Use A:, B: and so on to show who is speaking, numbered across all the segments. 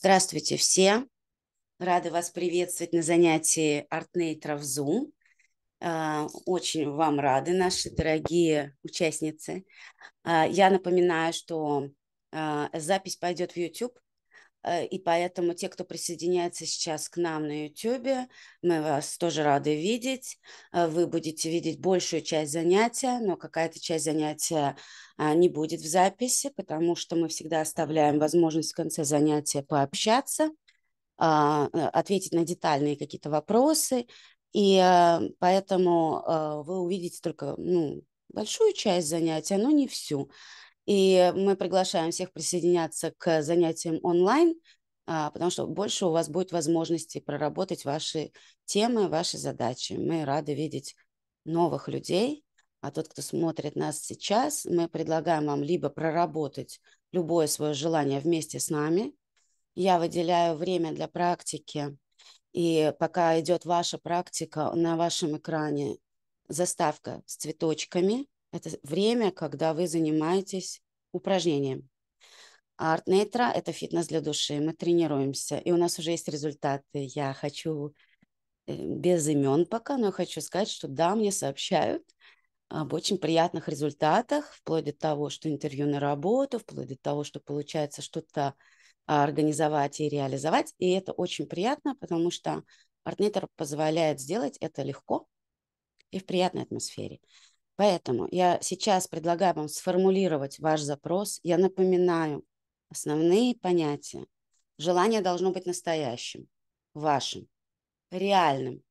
A: Здравствуйте все. Рада вас приветствовать на занятии Артнейтра в Zoom. А, очень вам рады, наши дорогие участницы. А, я напоминаю, что а, запись пойдет в YouTube, Э, и поэтому те, кто присоединяется сейчас к нам на YouTube, мы вас тоже рады видеть. Э, вы будете видеть большую часть занятия, но какая-то часть занятия а, не будет в записи, потому что мы всегда оставляем возможность в конце занятия пообщаться, а, э, ответить на детальные какие-то вопросы. И поэтому вы увидите только ну, большую часть занятия, но не всю. И мы приглашаем всех присоединяться к занятиям онлайн, а, потому что больше у вас будет возможности проработать ваши темы, ваши задачи. Мы рады видеть новых людей, а тот, кто смотрит нас сейчас, мы предлагаем вам либо проработать любое свое желание вместе с нами. Я выделяю время для практики, и пока идет ваша практика, на вашем экране заставка с цветочками – это время, когда вы занимаетесь упражнением. А арт Нейтра – это фитнес для души. Мы тренируемся, и у нас уже есть результаты. Я хочу э, без имен пока, но я хочу сказать, что да, мне сообщают об очень приятных результатах, вплоть до того, что интервью на работу, вплоть до того, что получается что-то организовать и реализовать. И это очень приятно, потому что Артнейтер позволяет сделать это легко и в приятной атмосфере. Поэтому я сейчас предлагаю вам сформулировать ваш запрос. Я напоминаю основные понятия. Желание должно быть настоящим, вашим, реальным.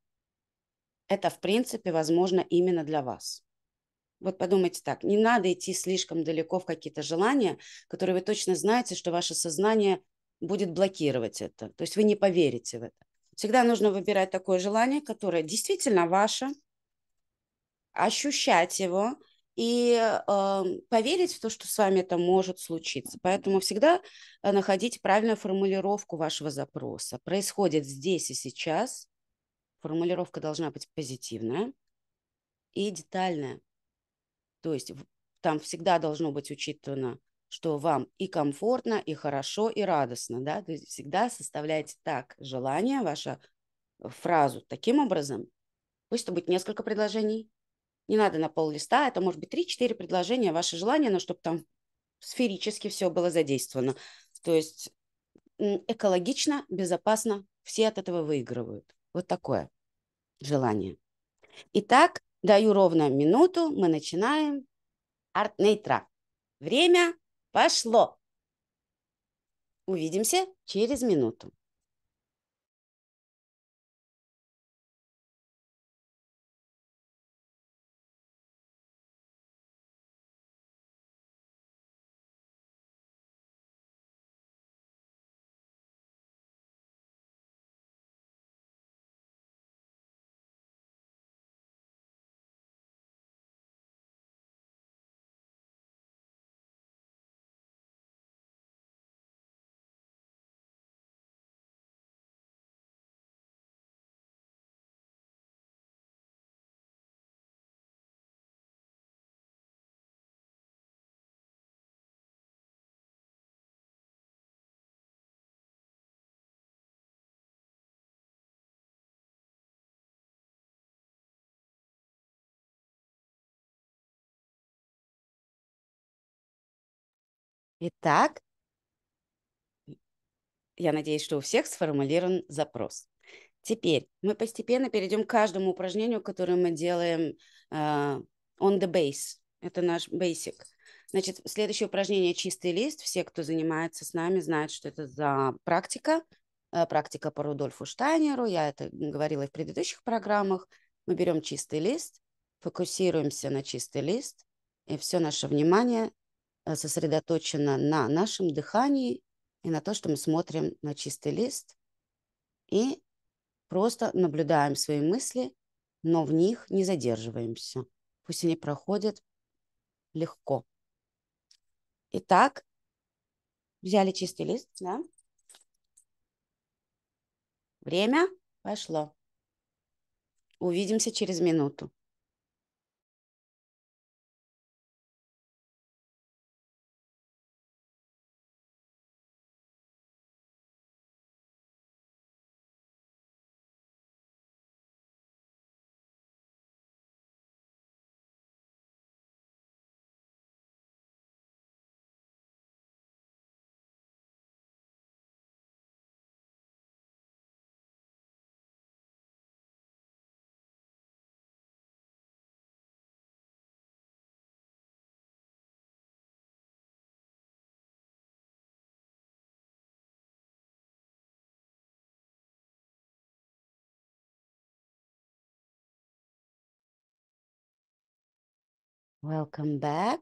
A: Это, в принципе, возможно именно для вас. Вот подумайте так, не надо идти слишком далеко в какие-то желания, которые вы точно знаете, что ваше сознание будет блокировать это. То есть вы не поверите в это. Всегда нужно выбирать такое желание, которое действительно ваше – ощущать его и э, поверить в то, что с вами это может случиться. Поэтому всегда э, находите правильную формулировку вашего запроса. Происходит здесь и сейчас. Формулировка должна быть позитивная и детальная. То есть там всегда должно быть учитано, что вам и комфортно, и хорошо, и радостно. Да? То есть всегда составляйте так желание, ваша э, фразу таким образом. Пусть это будет несколько предложений, не надо на пол листа, это может быть 3-4 предложения, ваше желание, но чтобы там сферически все было задействовано. То есть экологично, безопасно, все от этого выигрывают. Вот такое желание. Итак, даю ровно минуту, мы начинаем. Арт-нейтра. Время пошло. Увидимся через минуту. Итак, я надеюсь, что у всех сформулирован запрос. Теперь мы постепенно перейдем к каждому упражнению, которое мы делаем uh, on the base. Это наш basic. Значит, следующее упражнение «Чистый лист». Все, кто занимается с нами, знают, что это за практика. Э, практика по Рудольфу Штайнеру. Я это говорила и в предыдущих программах. Мы берем чистый лист, фокусируемся на чистый лист, и все наше внимание Э, сосредоточена на нашем дыхании и на то, что мы смотрим на чистый лист и просто наблюдаем свои мысли, но в них не задерживаемся. Пусть они проходят легко. Итак, взяли чистый лист, да? Время пошло. Увидимся через минуту. Welcome back.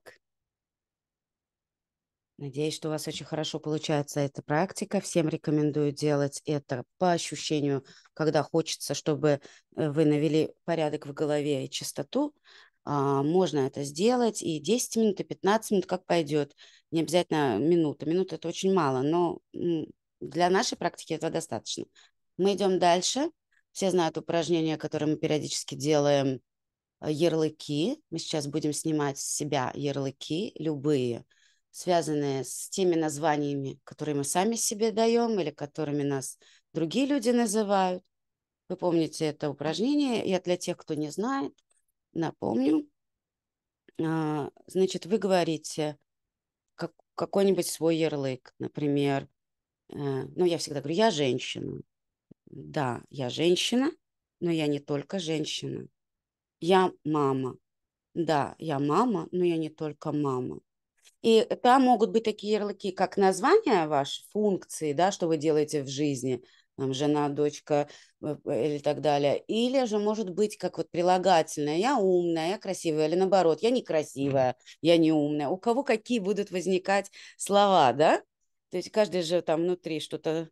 A: Надеюсь, что у вас очень хорошо получается эта практика. Всем рекомендую делать это по ощущению, когда хочется, чтобы э, вы навели порядок в голове и чистоту. А, можно это сделать и 10 минут, и 15 минут, как пойдет. Не обязательно минута. Минута – это очень мало, но для нашей практики этого достаточно. Мы идем дальше. Все знают упражнения, которые мы периодически делаем – Э, ярлыки, мы сейчас будем снимать с себя ярлыки любые, связанные с теми названиями, которые мы сами себе даем или которыми нас другие люди называют. Вы помните это упражнение, я для тех, кто не знает, напомню. А, значит, вы говорите какой-нибудь свой ярлык, например, э, ну, я всегда говорю, я женщина. Да, я женщина, но я не только женщина я мама. Да, я мама, но я не только мама. И там могут быть такие ярлыки, как название ваши, функции, да, что вы делаете в жизни, там, жена, дочка э, э, или так далее. Или же может быть как вот прилагательное, я умная, я красивая, или наоборот, я некрасивая, я не умная. У кого какие будут возникать слова, да? То есть каждый же там внутри что-то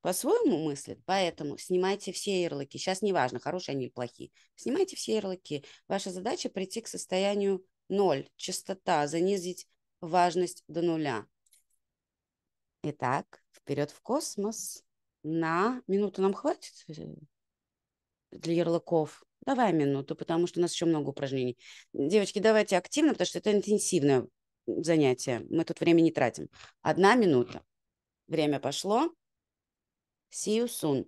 A: по-своему мыслят, поэтому снимайте все ярлыки. Сейчас неважно, хорошие они или плохие. Снимайте все ярлыки. Ваша задача прийти к состоянию ноль, чистота, занизить важность до нуля. Итак, вперед в космос. На минуту нам хватит э, для ярлыков. Давай минуту, потому что у нас еще много упражнений. Девочки, давайте активно, потому что это интенсивное занятие. Мы тут время не тратим. Одна минута. Время пошло. See you soon.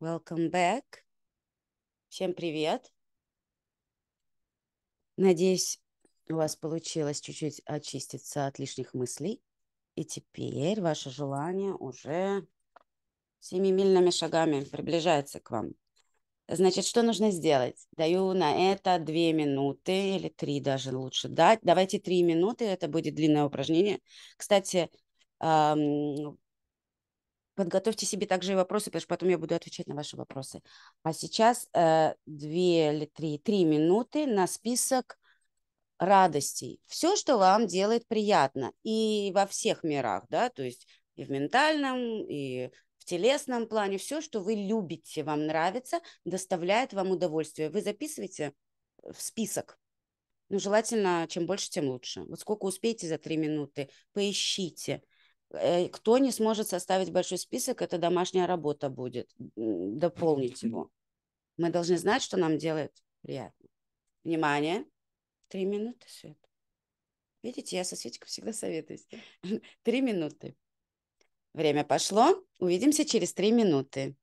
A: Welcome back. Всем привет. Надеюсь, у вас получилось чуть-чуть очиститься от лишних мыслей. И теперь ваше желание уже семимильными шагами приближается к вам. Значит, что нужно сделать? Даю на это две минуты или три, даже лучше дать. Давайте три минуты, это будет длинное упражнение. Кстати, Подготовьте себе также и вопросы, потому что потом я буду отвечать на ваши вопросы. А сейчас э, две или три, три минуты на список радостей. Все, что вам делает приятно. И во всех мирах, да, то есть и в ментальном, и в телесном плане. Все, что вы любите, вам нравится, доставляет вам удовольствие. Вы записываете в список. Ну, желательно, чем больше, тем лучше. Вот сколько успеете за три минуты, поищите – Э, кто не сможет составить большой список, это домашняя работа будет, дополнить его. Мы должны знать, что нам делает приятно. Внимание. Три минуты, Свет. Видите, я со Светиком всегда советуюсь. Три минуты. Время пошло. Увидимся через три минуты.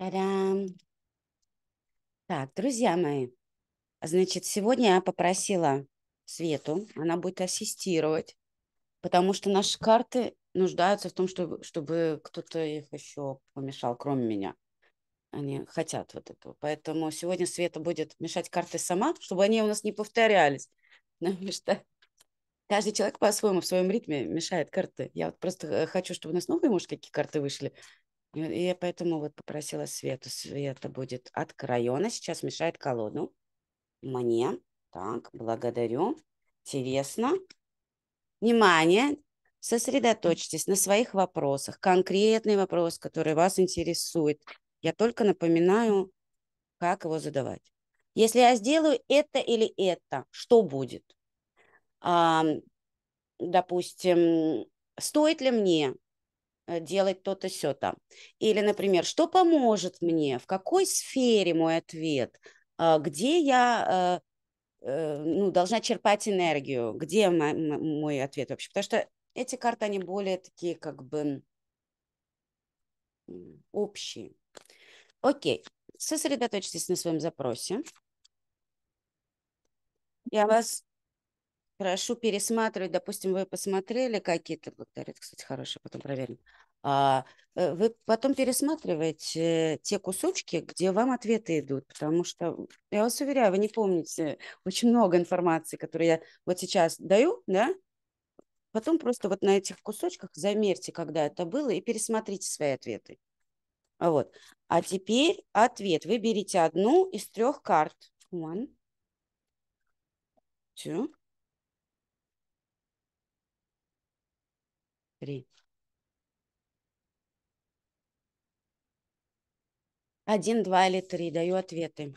A: Та-дам! Так, друзья мои, значит, сегодня я попросила Свету, она будет ассистировать, потому что наши карты нуждаются в том, чтобы, чтобы кто-то их еще помешал, кроме меня. Они хотят вот этого. Поэтому сегодня Света будет мешать карты сама, чтобы они у нас не повторялись. Потому что каждый человек по-своему, в своем ритме мешает карты. Я вот просто э, хочу, чтобы у нас новые, может, какие карты вышли, Э, и я поэтому вот попросила Свету. Света будет от крайона. Сейчас мешает колоду. Мне. Так, благодарю. Интересно. Внимание. Сосредоточьтесь на своих вопросах. Конкретный вопрос, который вас интересует. Я только напоминаю, как его задавать. Если я сделаю это или это, что будет? А, допустим, стоит ли мне Э, делать то-то, сё-то. Или, например, что поможет мне, в какой сфере мой ответ, а, где я э, э, ну, должна черпать энергию, где мой, мой ответ вообще. Потому что эти карты, они более такие как бы общие. Окей, сосредоточьтесь на своем запросе. Я вас прошу пересматривать, допустим, вы посмотрели какие-то, благодарю, это, кстати, хорошие, потом проверим, а, э, вы потом пересматриваете те кусочки, где вам ответы идут, потому что, я вас уверяю, вы не помните очень много информации, которую я вот сейчас даю, да, потом просто вот на этих кусочках замерьте, когда это было, и пересмотрите свои ответы. Вот. А теперь ответ. вы Выберите одну из трех карт. One, two, три. Один, два или три. Даю ответы.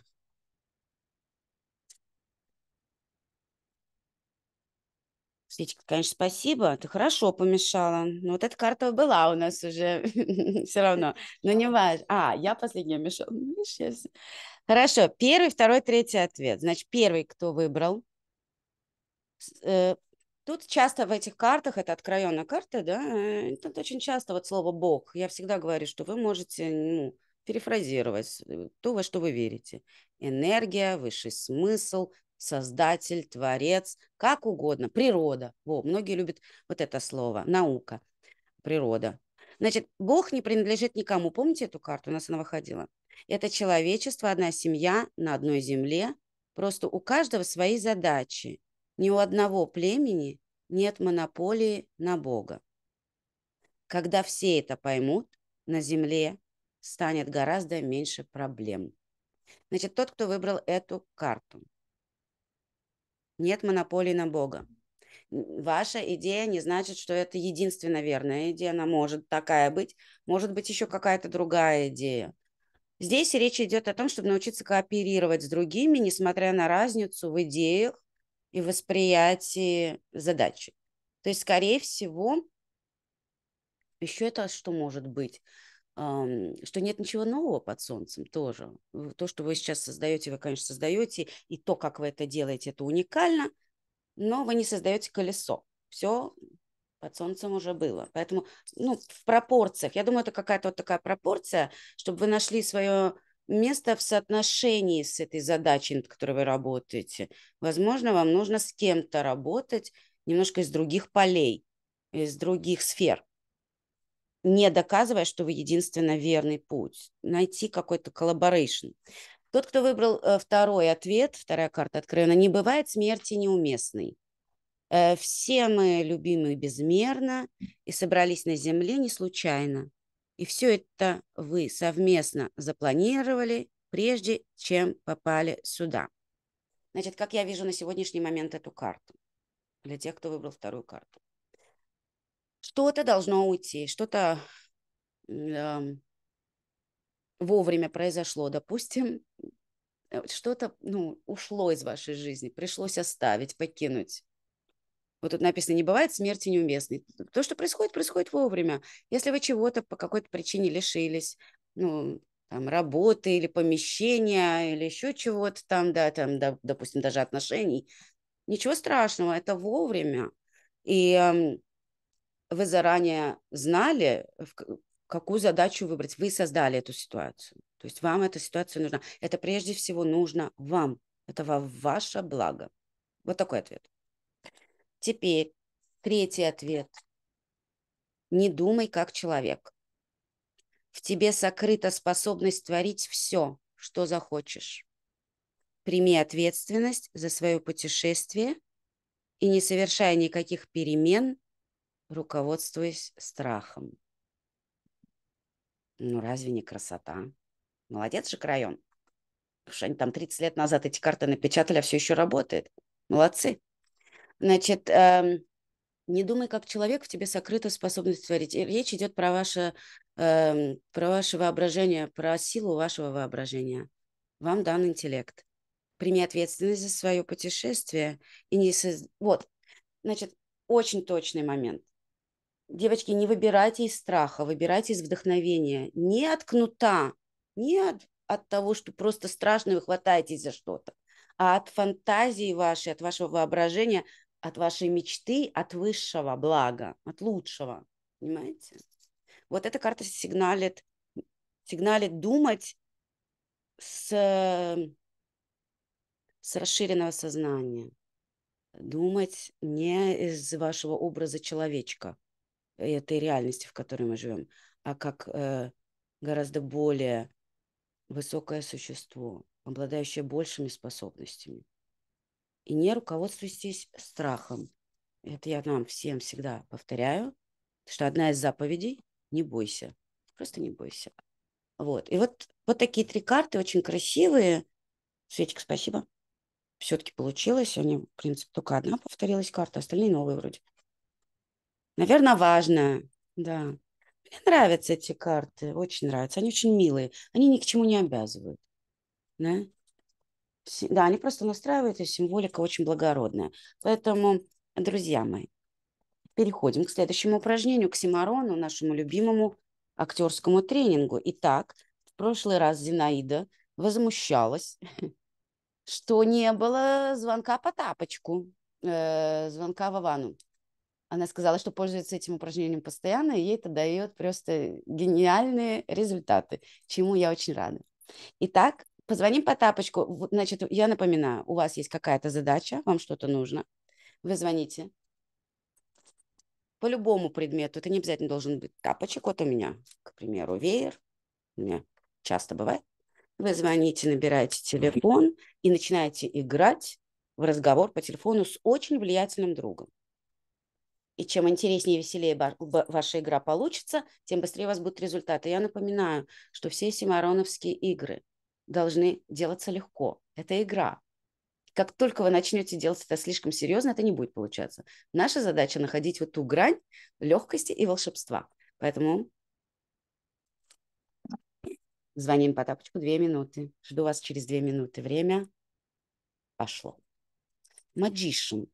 A: Птичка, конечно, спасибо. Ты хорошо помешала. Но ну, вот эта карта была у нас уже все равно. Но не важно. А, я последняя мешала. Ну, хорошо. Первый, второй, третий ответ. Значит, первый, кто выбрал, э, Тут часто в этих картах, это откровенная карта, да, э, тут очень часто вот слово «бог». Я всегда говорю, что вы можете ну, перефразировать э, то, во что вы верите. Энергия, высший смысл, создатель, творец, как угодно, природа. Во, многие любят вот это слово, наука, природа. Значит, Бог не принадлежит никому. Помните эту карту? У нас она выходила. Это человечество, одна семья на одной земле. Просто у каждого свои задачи. Ни у одного племени нет монополии на Бога. Когда все это поймут, на Земле станет гораздо меньше проблем. Значит, тот, кто выбрал эту карту. Нет монополии на Бога. Ваша идея не значит, что это единственно верная идея. Она может такая быть. Может быть, еще какая-то другая идея. Здесь речь идет о том, чтобы научиться кооперировать с другими, несмотря на разницу в идеях, и восприятии задачи. То есть, скорее всего, еще это что может быть? что нет ничего нового под солнцем тоже. То, что вы сейчас создаете, вы, конечно, создаете, и то, как вы это делаете, это уникально, но вы не создаете колесо. Все под солнцем уже было. Поэтому, ну, в пропорциях. Я думаю, это какая-то вот такая пропорция, чтобы вы нашли свое место в соотношении с этой задачей, над которой вы работаете. Возможно, вам нужно с кем-то работать немножко из других полей, из других сфер, не доказывая, что вы единственно верный путь. Найти какой-то коллаборейшн. Тот, кто выбрал э, второй ответ, вторая карта открыта. не бывает смерти неуместной. Э, все мы любимы безмерно и собрались на земле не случайно. И все это вы совместно запланировали, прежде чем попали сюда. Значит, как я вижу на сегодняшний момент эту карту? Для тех, кто выбрал вторую карту. Что-то должно уйти, что-то э, вовремя произошло, допустим, э, что-то ну, ушло из вашей жизни, пришлось оставить, покинуть. Вот тут написано, не бывает смерти неуместной. То, что происходит, происходит вовремя. Если вы чего-то по какой-то причине лишились, ну, там, работы или помещения, или еще чего-то там, да, там, да, допустим, даже отношений, ничего страшного, это вовремя. И э, вы заранее знали, какую задачу выбрать. Вы создали эту ситуацию. То есть вам эта ситуация нужна. Это прежде всего нужно вам. Это ваше благо. Вот такой ответ. Теперь третий ответ. Не думай как человек. В тебе сокрыта способность творить все, что захочешь. Прими ответственность за свое путешествие и не совершая никаких перемен, руководствуясь страхом. Ну, разве не красота? Молодец же Крайон. Что они там 30 лет назад эти карты напечатали, а все еще работает. Молодцы. Значит, эм, не думай, как человек, в тебе сокрыта способность творить. Э, речь идет про ваше, эм, про ваше воображение, про силу вашего воображения. Вам дан интеллект. Прими ответственность за свое путешествие и не соз... Вот, значит, очень точный момент. Девочки, не выбирайте из страха, выбирайте из вдохновения. Не от кнута, не от, от того, что просто страшно вы хватаетесь за что-то, а от фантазии вашей, от вашего воображения – от вашей мечты, от высшего блага, от лучшего. Понимаете? Вот эта карта сигналит, сигналит думать с, с расширенного сознания. Думать не из вашего образа человечка, этой реальности, в которой мы живем, а как э, гораздо более высокое существо, обладающее большими способностями и не руководствуйтесь страхом. Это я вам всем всегда повторяю, что одна из заповедей – не бойся. Просто не бойся. Вот. И вот, вот такие три карты очень красивые. Светик, спасибо. Все-таки получилось. Они, в принципе, только одна повторилась карта, остальные новые вроде. Наверное, важная Да. Мне нравятся эти карты. Очень нравятся. Они очень милые. Они ни к чему не обязывают. Да? да, они просто настраивают, и символика очень благородная. Поэтому, друзья мои, переходим к следующему упражнению, к Симарону, нашему любимому актерскому тренингу. Итак, в прошлый раз Зинаида возмущалась, что не было звонка по тапочку, э, звонка ванну. Она сказала, что пользуется этим упражнением постоянно, и ей это дает просто гениальные результаты, чему я очень рада. Итак, позвоним по тапочку. Значит, я напоминаю, у вас есть какая-то задача, вам что-то нужно. Вы звоните по любому предмету. Это не обязательно должен быть тапочек. Вот у меня, к примеру, веер. У меня часто бывает. Вы звоните, набираете телефон и начинаете играть в разговор по телефону с очень влиятельным другом. И чем интереснее и веселее ваша игра получится, тем быстрее у вас будут результаты. Я напоминаю, что все симароновские игры – должны делаться легко. Это игра. Как только вы начнете делать это слишком серьезно, это не будет получаться. Наша задача находить вот ту грань легкости и волшебства. Поэтому звоним по тапочку две минуты. Жду вас через две минуты. Время пошло. Magician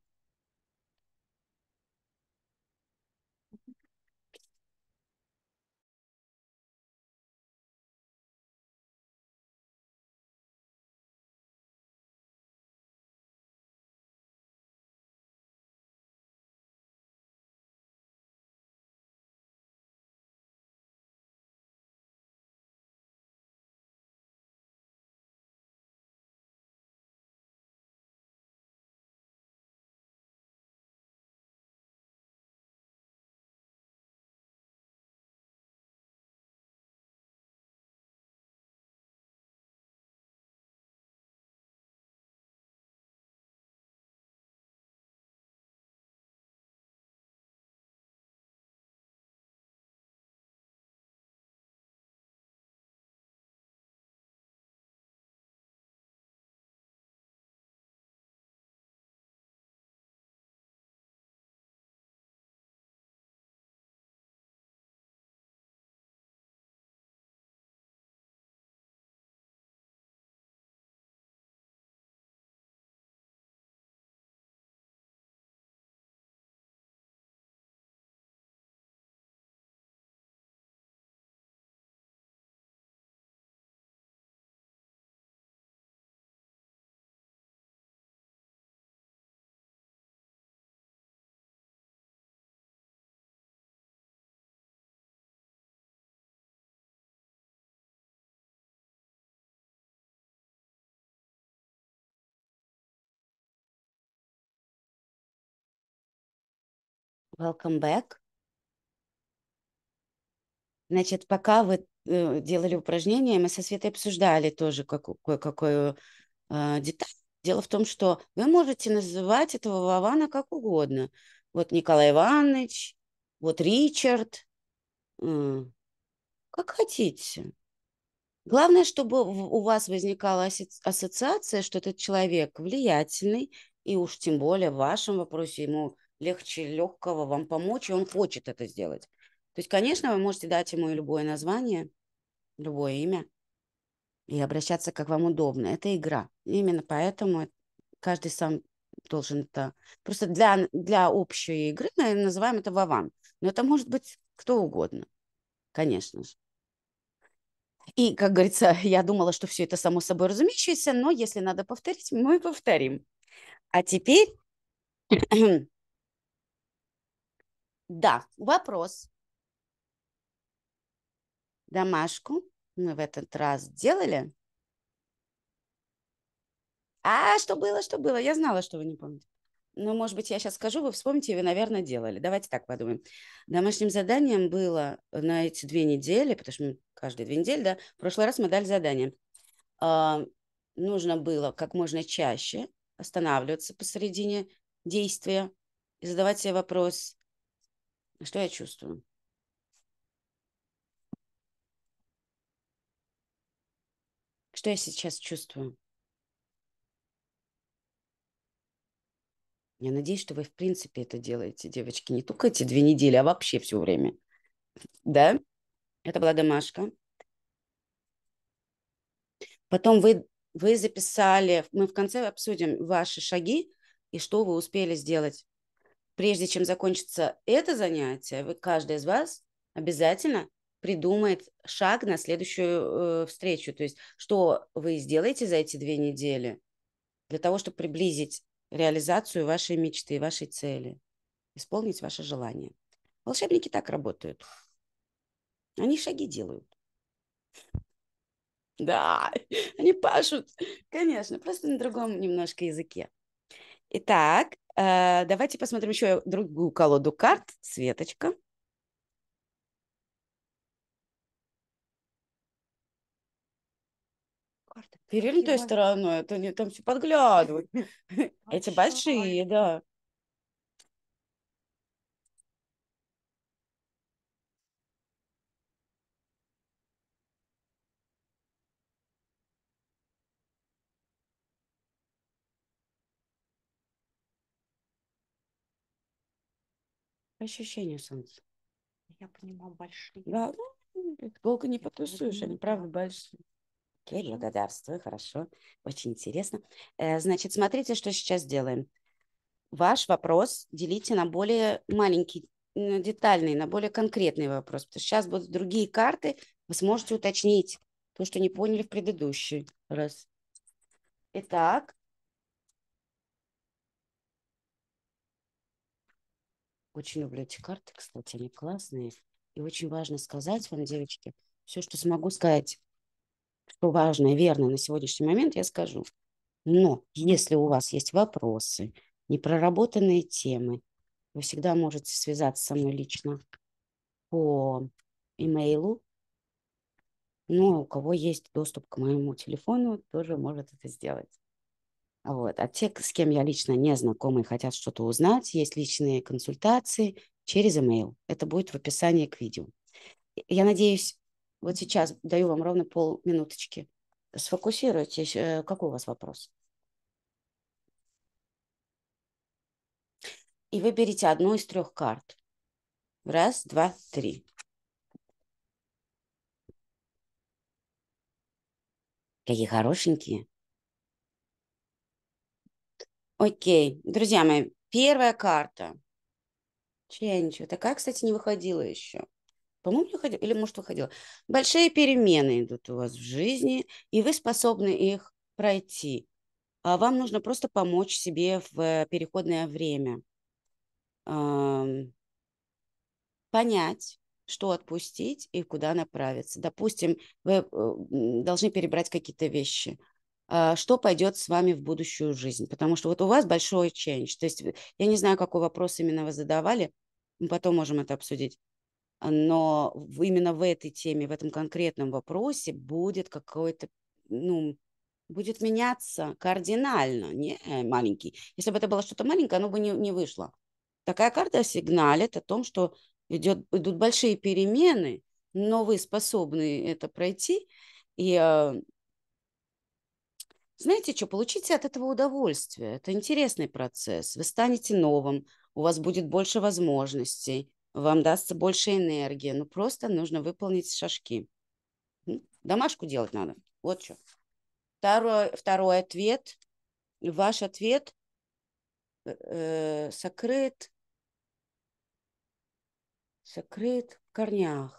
A: Welcome back. Значит, пока вы э, делали упражнение, мы со Светой обсуждали тоже кое-какую э, деталь. Дело в том, что вы можете называть этого Вавана как угодно. Вот Николай Иванович, вот Ричард, э, как хотите. Главное, чтобы у вас возникала ассоциация, что этот человек влиятельный, и уж тем более в вашем вопросе ему легче легкого вам помочь, и он хочет это сделать. То есть, конечно, вы можете дать ему любое название, любое имя, и обращаться как вам удобно. Это игра. Именно поэтому каждый сам должен это... Просто для, для общей игры мы называем это Вован. Но это может быть кто угодно, конечно же. И, как говорится, я думала, что все это само собой разумеющееся, но если надо повторить, мы повторим. А теперь Да, вопрос. Домашку мы в этот раз делали. А, что было, что было? Я знала, что вы не помните. Но, может быть, я сейчас скажу, вы вспомните, вы, наверное, делали. Давайте так подумаем. Домашним заданием было на эти две недели, потому что мы каждые две недели, да, в прошлый раз мы дали задание. Э, нужно было как можно чаще останавливаться посередине действия и задавать себе вопрос, что я чувствую? Что я сейчас чувствую? Я надеюсь, что вы в принципе это делаете, девочки, не только эти две недели, а вообще все время. Да? Это была домашка. Потом вы, вы записали, мы в конце обсудим ваши шаги и что вы успели сделать прежде чем закончится это занятие, вы, каждый из вас обязательно придумает шаг на следующую э, встречу. То есть, что вы сделаете за эти две недели для того, чтобы приблизить реализацию вашей мечты, вашей цели, исполнить ваше желание. Волшебники так работают. Они шаги делают. Да, они пашут, конечно, просто на другом немножко языке. Итак, Э, давайте посмотрим еще другую колоду карт. Светочка. Переверни стороной, это а не там все подглядывают. Эти большие, да. ощущение солнца. Я понимаю, большие. Да, ну, долго не потусуешь, они правда большие. Окей, благодарствую, хорошо, очень интересно. Э, значит, смотрите, что сейчас делаем. Ваш вопрос делите на более маленький, детальный, на более конкретный вопрос, потому что сейчас будут другие карты, вы сможете уточнить то, что не поняли в предыдущий раз. Итак, Очень люблю эти карты, кстати, они классные. И очень важно сказать вам, девочки, все, что смогу сказать, что важно и верно на сегодняшний момент, я скажу. Но если у вас есть вопросы, непроработанные темы, вы всегда можете связаться со мной лично по имейлу. Ну, а у кого есть доступ к моему телефону, тоже может это сделать. Вот. А те, с кем я лично не знакома и хотят что-то узнать, есть личные консультации через email. Это будет в описании к видео. Я надеюсь, вот сейчас даю вам ровно полминуточки. Сфокусируйтесь. Э, какой у вас вопрос? И выберите одну из трех карт. Раз, два, три. Какие хорошенькие. Окей, друзья мои, первая карта. Чья-нибудь. Такая, кстати, не выходила еще. По-моему, не выходила. Или, может, выходила. Большие перемены идут у вас в жизни, и вы способны их пройти. А вам нужно просто помочь себе в переходное время. Понять, что отпустить и куда направиться. Допустим, вы э, должны перебрать какие-то вещи – а, что пойдет с вами в будущую жизнь. Потому что вот у вас большой change. То есть э, я не знаю, какой вопрос именно вы задавали, мы потом можем это обсудить. А, но именно в этой теме, в этом конкретном вопросе будет какой-то, ну, будет меняться кардинально, не э, маленький. Если бы это было что-то маленькое, оно бы не, не вышло. Такая карта сигналит о том, что идет, идут большие перемены, но вы способны это пройти, и э, знаете что, получите от этого удовольствие. Это интересный процесс. Вы станете новым, у вас будет больше возможностей, вам дастся больше энергии. Ну, просто нужно выполнить шажки. Домашку делать надо. Вот что. Второй, второй ответ. Ваш ответ э, э сокрыт, сокрыт в корнях.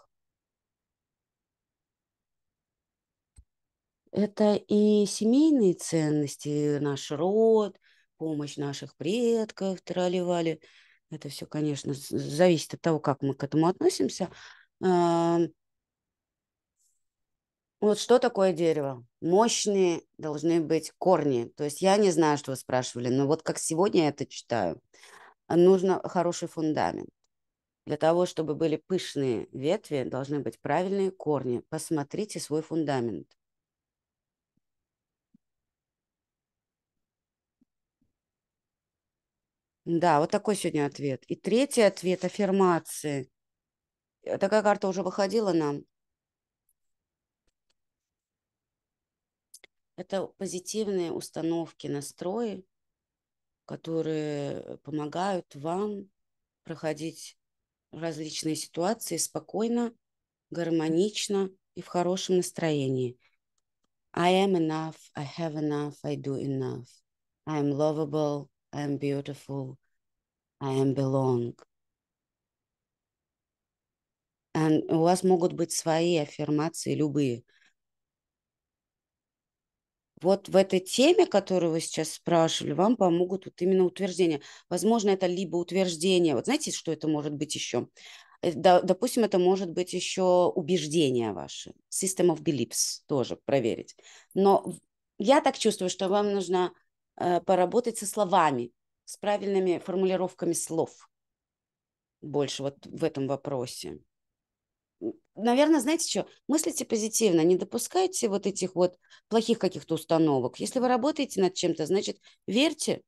A: Это и семейные ценности, наш род, помощь наших предков, тролливали. Это все, конечно, зависит от того, как мы к этому относимся. Вот что такое дерево? Мощные должны быть корни. То есть я не знаю, что вы спрашивали, но вот как сегодня я это читаю, нужно хороший фундамент. Для того, чтобы были пышные ветви, должны быть правильные корни. Посмотрите свой фундамент. Да, вот такой сегодня ответ. И третий ответ – аффирмации. Э, такая карта уже выходила нам. Это позитивные установки, настрои, которые помогают вам проходить различные ситуации спокойно, гармонично и в хорошем настроении. I am enough, I have enough, I do enough. I am lovable, I am beautiful, I am belong. And у вас могут быть свои аффирмации, любые. Вот в этой теме, которую вы сейчас спрашивали, вам помогут вот именно утверждения. Возможно, это либо утверждение. Вот знаете, что это может быть еще? Э, допустим, это может быть еще убеждения ваши. System of beliefs тоже проверить. Но я так чувствую, что вам нужно Э, поработать со словами, с правильными формулировками слов. Больше вот в этом вопросе. Наверное, знаете что? Мыслите позитивно, не допускайте вот этих вот плохих каких-то установок. Если вы работаете над чем-то, значит, верьте,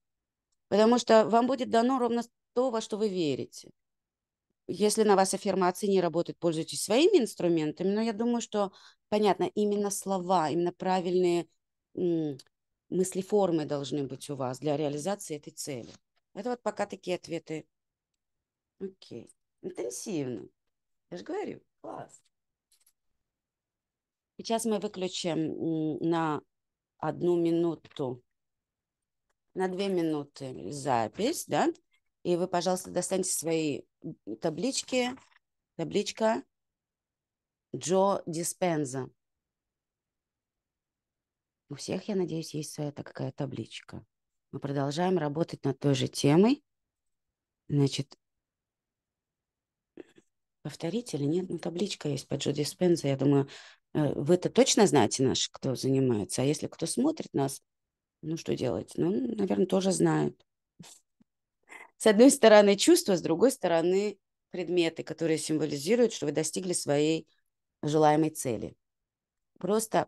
A: потому что вам будет дано ровно то, во что вы верите. Если на вас аффирмации не работают, пользуйтесь своими инструментами, но я думаю, что, понятно, именно слова, именно правильные мыслеформы должны быть у вас для реализации этой цели. Это вот пока такие ответы. Окей. Интенсивно. Я же говорю, класс. Сейчас мы выключим на одну минуту, на две минуты запись, да? И вы, пожалуйста, достаньте свои таблички, табличка Джо Диспенза. У всех, я надеюсь, есть своя такая табличка. Мы продолжаем работать над той же темой. Значит, повторить или нет? Ну, табличка есть по Джуди Спенса. Я думаю, э, вы это точно знаете наш, кто занимается. А если кто смотрит нас, ну, что делать? Ну, наверное, тоже знают. С одной стороны чувства, с другой стороны предметы, которые символизируют, что вы достигли своей желаемой цели. Просто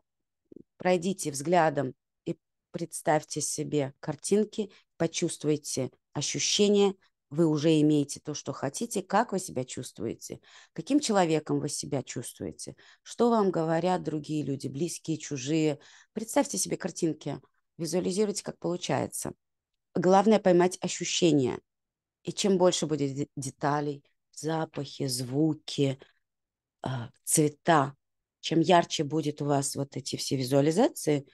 A: Пройдите взглядом и представьте себе картинки, почувствуйте ощущения, вы уже имеете то, что хотите, как вы себя чувствуете, каким человеком вы себя чувствуете, что вам говорят другие люди, близкие, чужие. Представьте себе картинки, визуализируйте, как получается. Главное поймать ощущения. И чем больше будет деталей, запахи, звуки, а, цвета, чем ярче будет у вас вот эти все визуализации,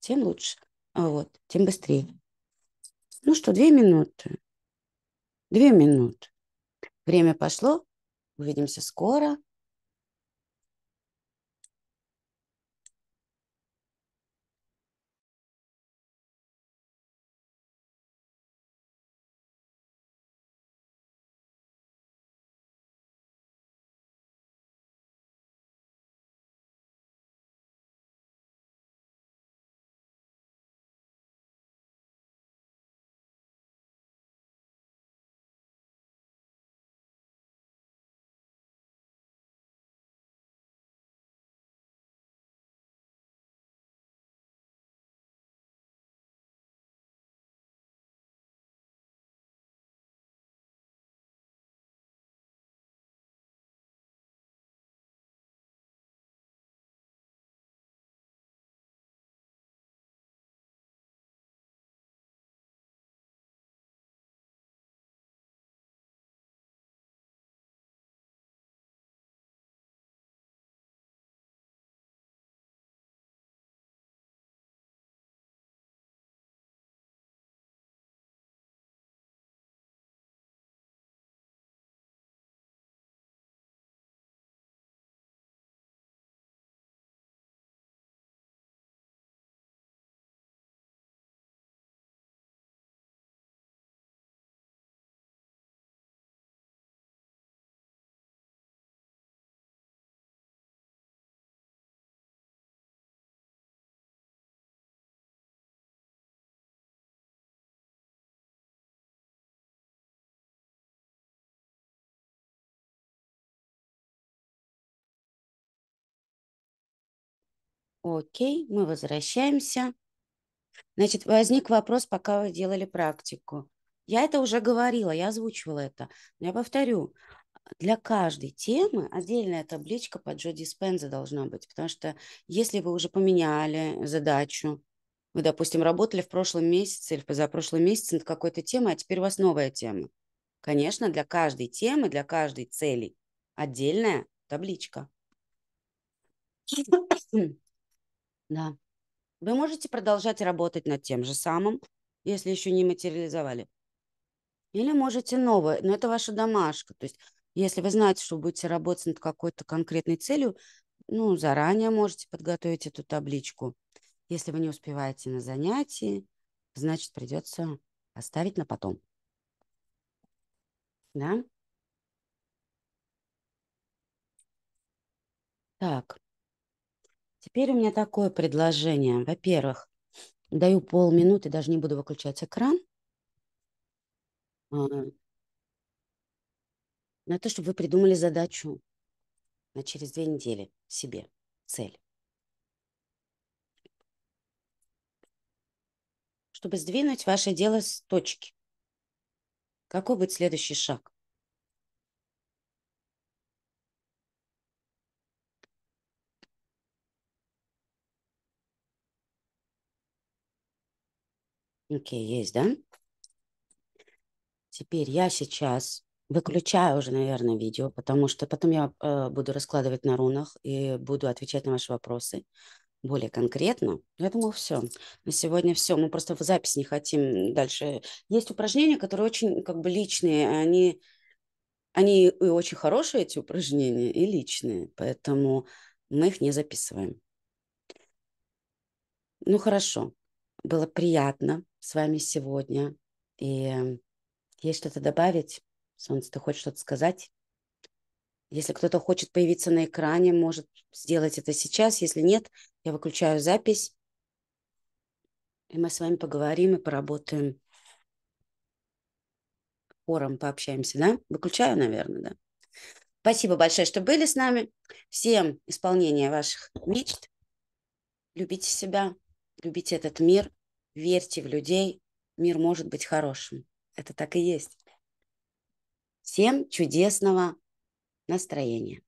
A: тем лучше, вот, тем быстрее. Ну что, две минуты. Две минуты. Время пошло. Увидимся скоро. Окей, мы возвращаемся. Значит, возник вопрос, пока вы делали практику. Я это уже говорила, я озвучивала это. Но я повторю, для каждой темы отдельная табличка под Джо Диспенза должна быть, потому что если вы уже поменяли задачу, вы, допустим, работали в прошлом месяце или позапрошлом месяце над какой-то темой, а теперь у вас новая тема. Конечно, для каждой темы, для каждой цели отдельная табличка. Да. Вы можете продолжать работать над тем же самым, если еще не материализовали. Или можете новое, но это ваша домашка. То есть, если вы знаете, что будете работать над какой-то конкретной целью, ну, заранее можете подготовить эту табличку. Если вы не успеваете на занятии, значит, придется оставить на потом. Да? Так. Теперь у меня такое предложение. Во-первых, даю полминуты, даже не буду выключать экран. На то, чтобы вы придумали задачу на через две недели себе, цель. Чтобы сдвинуть ваше дело с точки. Какой будет следующий шаг? Окей, okay, есть, да? Теперь я сейчас выключаю уже, наверное, видео, потому что потом я э, буду раскладывать на рунах и буду отвечать на ваши вопросы более конкретно. Я думаю, все. На сегодня все. Мы просто в запись не хотим дальше. Есть упражнения, которые очень как бы личные. Они, они и очень хорошие, эти упражнения, и личные. Поэтому мы их не записываем. Ну, хорошо. Было приятно с вами сегодня. И есть что-то добавить? Солнце, ты хочешь что-то сказать? Если кто-то хочет появиться на экране, может сделать это сейчас. Если нет, я выключаю запись. И мы с вами поговорим и поработаем. Хором пообщаемся, да? Выключаю, наверное, да? Спасибо большое, что были с нами. Всем исполнения ваших мечт. Любите себя любите этот мир, верьте в людей, мир может быть хорошим. Это так и есть. Всем чудесного настроения.